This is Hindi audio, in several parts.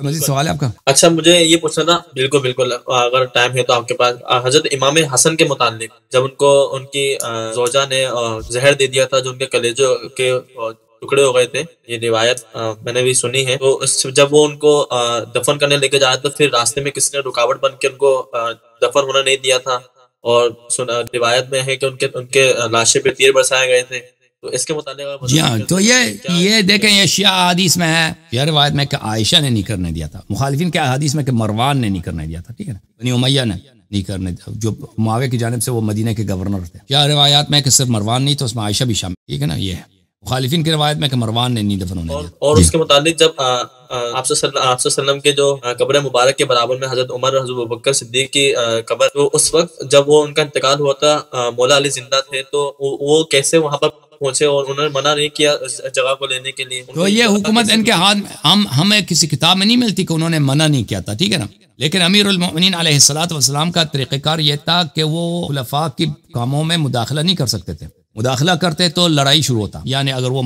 सवाल है आपका अच्छा मुझे ये पूछना था बिल्कुल बिल्कुल अगर टाइम है तो आपके पास हजरत इमाम हसन के मुतालिक जब उनको उनकी जोजा ने जहर दे दिया था जो उनके कलेजों के टुकड़े हो गए थे ये रिवायत मैंने भी सुनी है तो जब वो उनको दफन करने लेके जा रहे थे तो फिर रास्ते में किसी ने रुकावट बन के उनको दफन होना नहीं दिया था और सुना रिवायत में है कि उनके उनके लाशें पे तीर बरसाए गए थे तो इसके तो ये ये देखें ये शिया हदीस में है हम्म। यह रवायत में आयशा ने नहीं करने दिया था मुखालिफिन के हदीस में मरवान ने नहीं करने दिया था ठीक है बनी उमैया ने नहीं करने दिया जो मावे की जानब से वो मदीना के गवर्नर थे क्या रवायात में सिर्फ मरवान नहीं था उसमें आयशा भी शामिल ठीक है ना ये मुखालिफिन की रवायत में कि मरवान ने नहीं दफन होने और, और उसके मुताबिक जब आपसे आपसे सल्लम के जो कब्र मुबारक के बराबर में हजरत उमर हजरत बकर सिद्दीक की कब्र तो उस वक्त जब वो उनका इंतकाल हुआ था मौला अली जिंदा थे तो वो, वो कैसे वहाँ पर पहुंचे और उन्होंने मना नहीं किया जगह को लेने के लिए तो ये हुकूमत इनके हाथ में हम हमें किसी किताब में नहीं मिलती कि उन्होंने मना नहीं किया था ठीक है ना लेकिन अमीरमिन वसलाम का तरीक़ार ये था कि वो खुलफा की कामों में मुदाखला नहीं कर सकते थे मुदाखला करते तो लड़ाई शुरू होता यानी अगर वो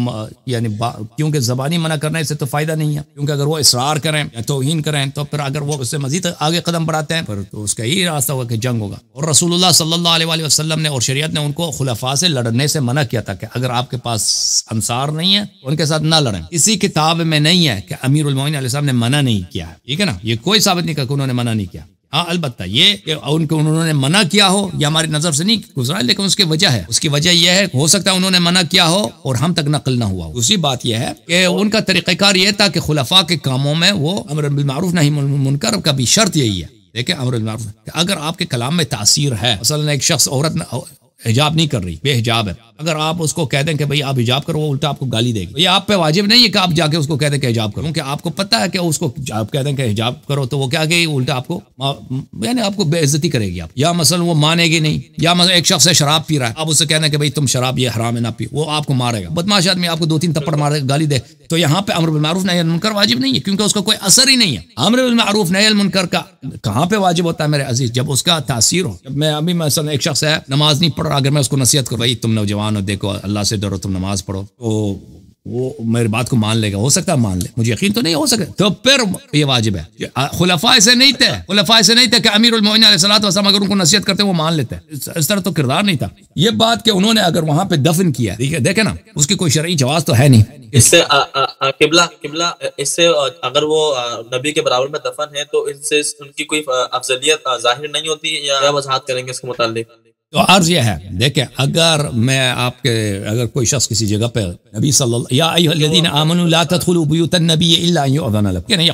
यानी क्योंकि ज़बानी मना करने से तो फ़ायदा नहीं है क्योंकि अगर वो इसरार करें या तोहन करें तो फिर अगर वो उससे मजीद आगे कदम बढ़ाते हैं फिर तो उसका यही रास्ता होगा कि जंग होगा और रसूलुल्लाह सल्लल्लाहु अलैहि वसल्लम ने और शरीयत ने उनको खुलफा से लड़ने से मना किया था कि अगर आपके पास अंसार नहीं है तो उनके साथ ना लड़े इसी किताब में नहीं है कि अमीर उलमोइन ने मना नहीं किया ठीक है ना ये कोई साबित नहीं कर उन्होंने मना नहीं किया हाँ अलबत् ये उनको उन्होंने मना किया हो या हमारी नजर से नहीं गुजरा लेकिन उसकी वजह है उसकी वजह यह है हो सकता है उन्होंने मना किया हो और हम तक नकल ना हुआ हो दूसरी बात यह है कि उनका तरीक़ार यह था कि खुलाफा के कामों में वो अमर मारूफ नहीं मुनकर का भी शर्त यही है देखें अमर मारूफ अगर आपके कलाम में तासीर है असल एक शख्स औरत हिजाब नहीं कर रही बेहिजाब है अगर आप उसको कह दें कि भाई आप हिजाब करो वो उल्टा आपको गाली देगी ये आप पे वाजिब नहीं है कि आप जाके उसको कह दें कि हिजाब करो कि आपको पता है कि उसको आप कह दें कि हिजाब करो तो वो क्या कि उल्टा आपको यानी आपको बेइज्जती करेगी आप या मसल वो मानेगी नहीं या मसल एक शख्स है शराब पी रहा है आप उससे कहना कि भाई तुम शराब ये हराम है ना पी वो आपको मारेगा बदमाश आदमी आपको दो तीन थप्पड़ मारेगा गाली दे तो यहाँ पे अमर बिलमारूफ नहीं मुनकर वाजिब नहीं है क्योंकि उसका कोई असर ही नहीं है अमर बिलमारूफ नहीं मुनकर का कहाँ पे वाजिब होता है मेरे अजीज जब उसका तासीर हो जब मैं अभी मैं एक शख्स है नमाज नहीं पढ़ रहा अगर मैं उसको नसीहत कर भाई तुम नौजवान हो देखो अल्लाह से डरो तुम नमाज पढ़ो तो वो मेरी बात को मान लेगा हो सकता है मान ले मुझे यकीन तो नहीं हो सकता तो फिर ये वाजिब है खुलफा ऐसे नहीं थे खुलफा ऐसे नहीं थे कि अमीर वसलम अगर उनको नसीहत करते वो मान लेते इस तरह तो किरदार नहीं था ये बात कि उन्होंने अगर वहाँ पे दफन किया ठीक है देखे ना उसकी कोई शर्य जवाब तो है नहीं इससे किबला किबला इससे अगर वो नबी के बराबर में दफन है तो इससे उनकी कोई अफजलियत जाहिर नहीं होती या वजहत करेंगे इसके मुतालिक तो अर्ज यह है देखें अगर मैं आपके अगर कोई शख्स किसी जगह पर नबी सल्लल्लाहु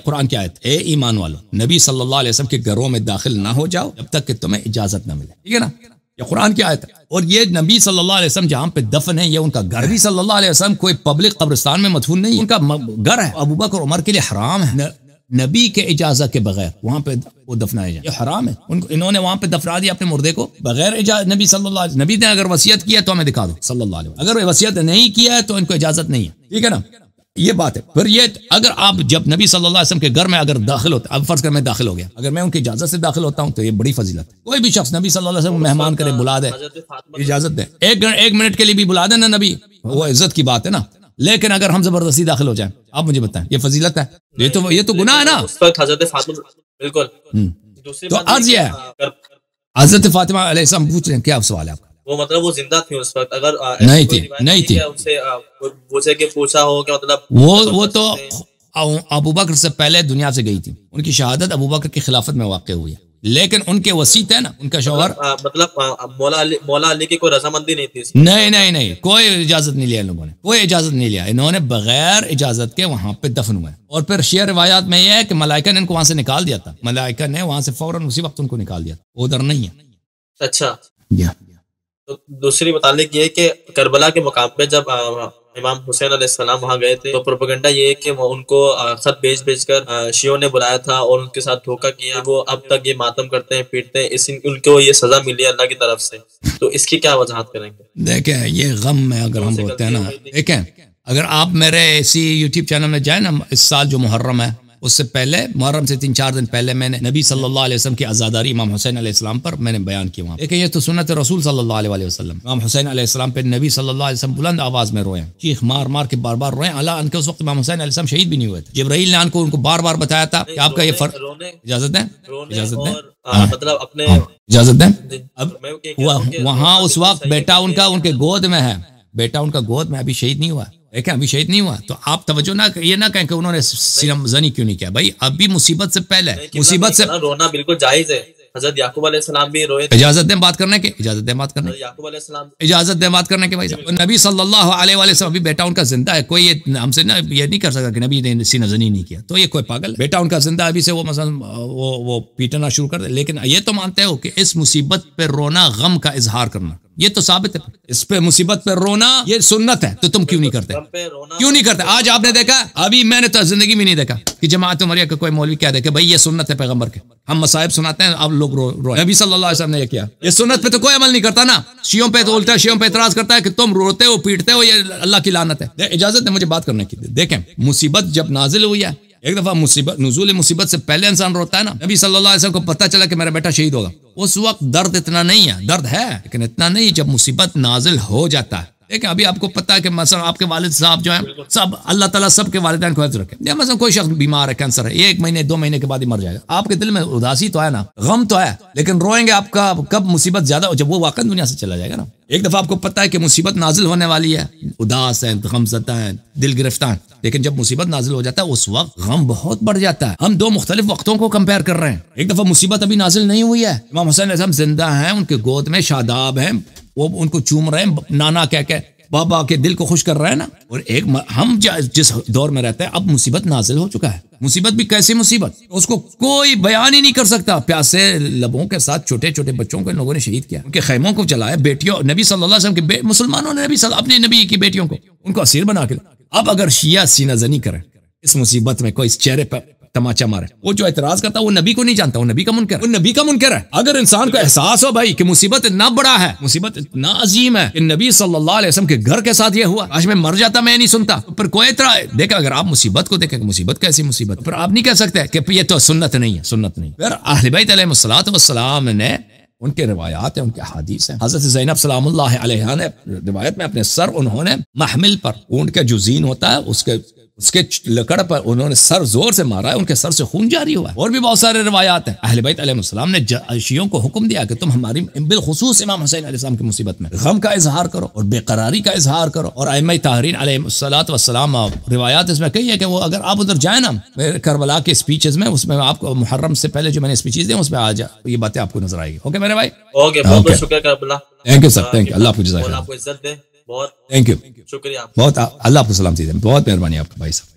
कुरान की आयत ए ईमान वालों नबी सल्लल्लाहु अलैहि वसल्लम के घरों में दाखिल ना हो जाओ जब तक कि तुम्हें इजाजत ना मिले ठीक है ना ये कुरान की आयत है और ये नबी सल्लल्लाहु अलैहि वसल्लम जहाँ पे दफन है ये उनका घर भी सल्लल्लाहु अलैहि वसल्लम कोई पब्लिक कब्रिस्तान में मदफून नहीं उनका घर है अबू बकर उमर के लिए हराम है नबी के इजाजत के बगैर वहाँ पे वो दफनाए जाए हराम है उनको इन्होंने वहाँ पे दफना दिया अपने मुर्दे को बगैर नबी सल्लल्लाहु अलैहि नबी ने अगर वसीयत किया तो हमें दिखा दो सल्लल्लाहु अलैहि अगर वसीयत नहीं किया है तो इनको इजाजत नहीं है ठीक है ना ये बात है फिर ये अगर आप जब नबी सल्लल्लाहु अलैहि वसल्लम के घर में अगर दाखिल होता अब फर्ज कर मैं दाखिल हो गया अगर मैं उनकी इजाजत से दाखिल होता हूँ तो ये बड़ी फजीलत है कोई भी शख्स नबी सल्लल्लाहु अलैहि वसल्लम मेहमान करे बुला दे इजाजत दे एक एक मिनट के लिए भी बुला दे ना नबी वो इज्जत की बात है ना लेकिन अगर हम जबरदस्ती दाखिल हो जाए आप मुझे बताएं ये फजीलत है ये तो ये तो गुना है ना बिल्कुल तो आज ये हजरत फातिमा हम्म। तो पूछ रहे हैं क्या सवाल है आपका वो मतलब वो जिंदा थी उस वक्त अगर नहीं थी नहीं थी पूछा हो मतलब वो वो तो अबू बकर से पहले दुनिया से गई थी उनकी शहादत अबू बकर की खिलाफत में वाक़ हुई है लेकिन उनके वसी थे ना उनका शोहर मतलब, मतलब मौला अली की कोई रजामंदी नहीं थी नहीं नहीं नहीं कोई इजाजत नहीं लिया इन लोगों ने कोई इजाजत नहीं लिया इन्होंने बगैर इजाजत के वहाँ पे दफन हुए और फिर शेयर रिवायात में यह है कि मलाइका ने इनको वहाँ से निकाल दिया था मलाइका ने वहाँ से फौरन उसी वक्त उनको निकाल दिया था उधर नहीं है अच्छा तो दूसरी मुतालिक ये कि करबला के मुकाम पे जब इमाम हुसैन अलैहिस्सलाम वहाँ गए थे तो प्रोपोगंडा ये है कि उनको खत भेज भेज कर शियों ने बुलाया था और उनके साथ धोखा किया वो अब तक ये मातम करते हैं पीटते हैं इस उनको ये सजा मिली अल्लाह की तरफ से तो इसकी क्या वजहत करेंगे देखे ये गम में अगर हम बोलते हैं ना देखें अगर आप मेरे इसी यूट्यूब चैनल में जाए ना इस साल जो मुहर्रम है उससे पहले मुहर्रम से तीन चार दिन पहले मैंने नबी सल्लल्लाहु अलैहि वसल्लम की आज़ादारी इमाम हुसैन अलैहिस्सलाम पर मैंने बयान किया वहाँ एक ये तो सुनत रसूल सल्लल्लाहु अलैहि वसल्लम इमाम हुसैन अलैहिस्सलाम पे नबी सल्लल्लाहु अलैहि वसल्लम बुलंद आवाज़ में रोए चीख मार मार के बार बार रोए अला अन के उस वक्त इमाम हुसैन अलैहिस्सलाम शहीद भी नहीं हुए थे जबराइल ने उनको उनको बार बार बताया था कि आपका ये फ़र्क इजाज़त है इजाज़त है हाँ, हाँ। मतलब अपने हाँ। इजाज़त है अब वहाँ उस वक्त बेटा उनका उनके गोद में है बेटा उनका गोद में अभी शहीद नहीं हुआ क्या अभी शहीद नहीं हुआ तो आप तवज्जो ना ये ना कहें कि उन्होंने सिरम जनी क्यों नहीं किया भाई अभी मुसीबत से पहले मुसीबत से रोना बिल्कुल जायज है हजरत याकूब अलैहिस्सलाम भी रोए इजाजत दें बात करने के इजाजत दें बात करने याकूब अलैहिस्सलाम इजाजत दें बात करने के भाई साहब नबी सल्लल्लाहु अलैहि वसल्लम अभी बेटा उनका जिंदा है कोई हमसे ना ये नहीं कर सकता कि नबी ने सीना जनी नहीं किया तो ये कोई पागल बेटा उनका जिंदा अभी से वो मसल वो वो पीटना शुरू कर दे लेकिन ये तो मानते हो कि इस मुसीबत पर रोना गम का इजहार करना ये तो साबित है इस पे मुसीबत पे रोना ये सुन्नत है तो तुम क्यों नहीं करते क्यों नहीं करते आज आपने देखा अभी मैंने तो जिंदगी में नहीं देखा कि जमात मरिया का कोई मौलवी क्या देखे भाई ये सुन्नत है पैगम्बर के हम मसाहब सुनाते हैं अब लोग रो रो नबी सल्लल्लाहु अलैहि वसल्लम ने ये किया ये सुन्नत पे तो कोई अमल नहीं करता ना शियों पे तो उल्टा शियों पे इतराज करता है कि तुम रोते हो पीटते हो ये अल्लाह की लानत है इजाजत है मुझे बात करने की देखें मुसीबत जब नाजिल हुई है एक दफा मुसीबत नजूल मुसीबत से पहले इंसान रोता है ना नबी सल्लल्लाहु अलैहि वसल्लम को पता चला कि मेरा बेटा शहीद होगा उस वक्त दर्द इतना नहीं है दर्द है लेकिन इतना नहीं जब मुसीबत नाजिल हो जाता है ठीक है अभी आपको पता है कि मसलन आपके वालिद साहब जो हैं सब अल्लाह ताला सबके वालदान को रखे या मसलन कोई शख्स बीमार है कैंसर है एक महीने दो महीने के बाद ही मर जाएगा आपके दिल में उदासी तो आया ना गम तो आया लेकिन रोएंगे आपका कब मुसीबत ज्यादा हो जब वो वाकई दुनिया से चला जाएगा ना एक दफा आपको पता है कि मुसीबत नाजिल होने वाली है उदास है गमजदा है दिल गिरफ्तार लेकिन जब मुसीबत नाजिल हो जाता है उस वक्त गम बहुत बढ़ जाता है हम दो मुख्तलिफ वक्तों को कंपेयर कर रहे हैं एक दफा मुसीबत अभी नाजिल नहीं हुई है इमाम हुसैन जिंदा हैं उनके गोद में शादाब हैं वो उनको चूम रहे हैं नाना कह के बाबा के दिल को खुश कर रहे हैं ना और एक हम जिस दौर में रहते हैं अब मुसीबत नाजिल हो चुका है मुसीबत भी कैसी मुसीबत उसको कोई बयान ही नहीं कर सकता प्यासे लबों के साथ छोटे छोटे बच्चों को लोगों ने शहीद किया उनके खेमों को चलाया बेटियों नबी सल्लल्लाहु अलैहि वसल्लम के मुसलमानों ने नबी अपने नबी की बेटियों को उनको असीर बना के अब अगर शिया सीना जनी करें इस मुसीबत में कोई चेहरे पर तमाचा मार वो जो एतराज करता है वो नबी को नहीं जानता वो नबी का मुनकर वो नबी का मुनकर है अगर इंसान को एहसास हो भाई कि मुसीबत इतना बड़ा है मुसीबत इतना अजीम है कि नबी सल्लल्लाहु अलैहि वसल्लम के घर के साथ ये हुआ आज मैं मर जाता मैं नहीं सुनता पर तो कोई इतरा देखा अगर आप मुसीबत को देखें तो मुसीबत कैसी मुसीबत पर आप नहीं कह सकते कि ये तो सुन्नत नहीं है सुन्नत नहीं फिर अहलबैत वसलाम ने उनके रिवायात है उनके हदीस है हजरत जैनब सलाम ने रिवायत में अपने सर उन्होंने महमिल पर ऊंट का जो जीन होता है उसके उसके लकड़ पर उन्होंने सर जोर से मारा है उनके सर से खून जारी हुआ है और भी बहुत सारे रवायात हैं अहले अहल बैतम ने अशियों को हुक्म दिया कि तुम हमारी बिलखसूस इमाम हुसैन आसमाम की मुसीबत में गम का इजहार करो और बेकरारी का इजहार करो और अम तहरीन व सलाम रिवायात इसमें कही है कि वो अगर आप उधर जाए ना मेरे करबला के स्पीचेस में उसमें आपको मुहर्रम से पहले जो मैंने स्पीचेस दी उसमें आ जाए ये बातें आपको नजर आएगी ओके मेरे भाई ओके बहुत बहुत शुक्रिया करबला thank you sir thank you अल्लाह आपको आपको इज्जत दे बहुत थैंक यू शुक्रिया बहुत अल्लाह आपको सलाम चीजें बहुत मेहरबानी आपका भाई साहब